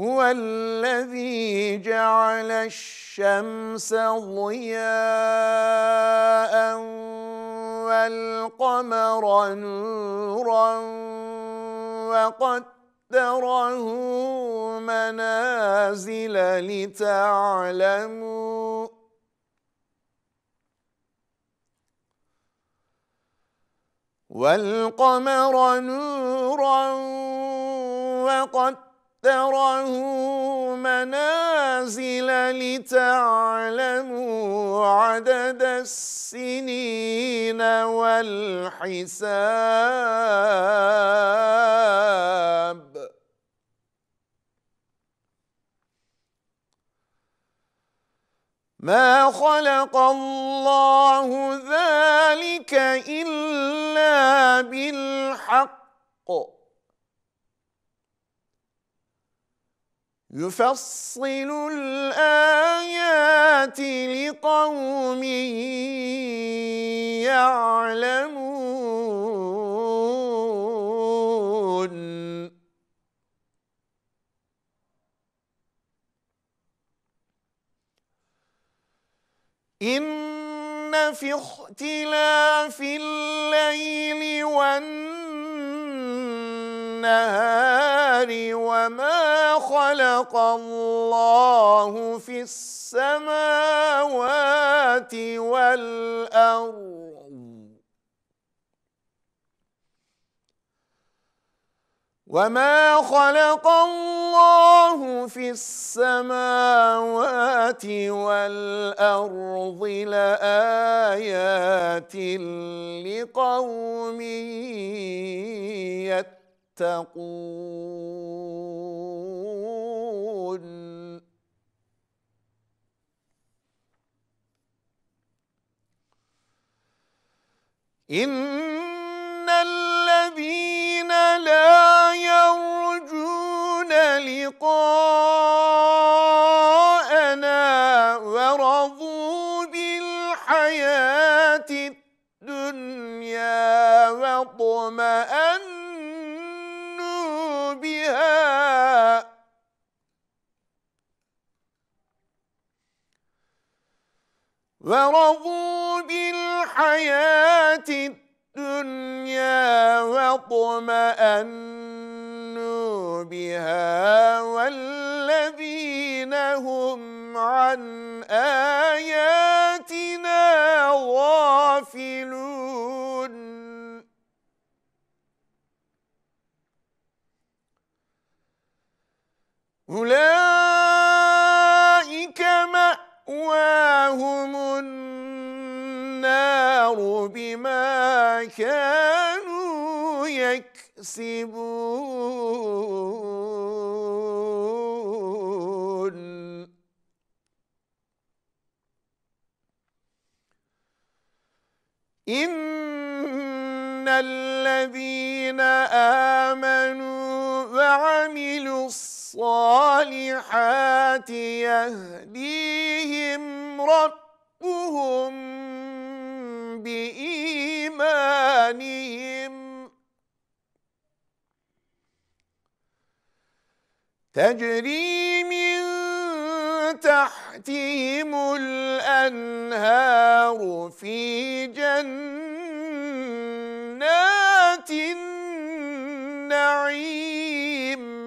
هو الذي جعل الشمس ضياء والقمر نورا وقدره منازل لتعلموا والقمر نورا وقدره قدره منازل لتعلموا عدد السنين والحساب ما خلق الله ذلك إلا بالحق يُفَصِّلُ الْآيَاتِ لِقَوْمٍ يَعْلَمُونَ إِنَّ فِي اخْتِلَافِ اللَّيْلِ وَالنَّهَارِ البحر وما خلق الله في السماوات والأرض وما خلق الله في السماوات والأرض لآيات لقوم يتقون تتقون إن الذين لا يرجون لقاءنا ورضوا بالحياة الدنيا ورضوا بالحياة الدنيا واطمأنوا بها والذين هم عن آياتنا غافلون أولئك بما كانوا يكسبون إن الذين آمنوا وعملوا الصالحات يهدون حميم تجري من تحتهم الأنهار في جنات النعيم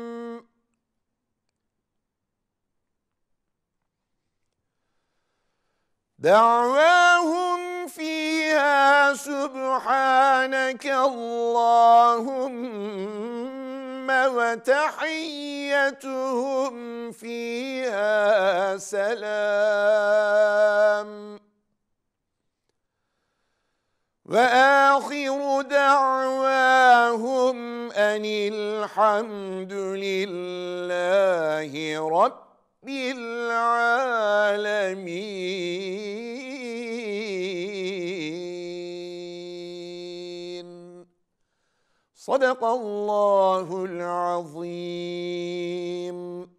دعواهم فيها سبحان سبحانك اللهم وتحيتهم فيها سلام وآخر دعواهم أن الحمد لله رب العالمين صدق الله العظيم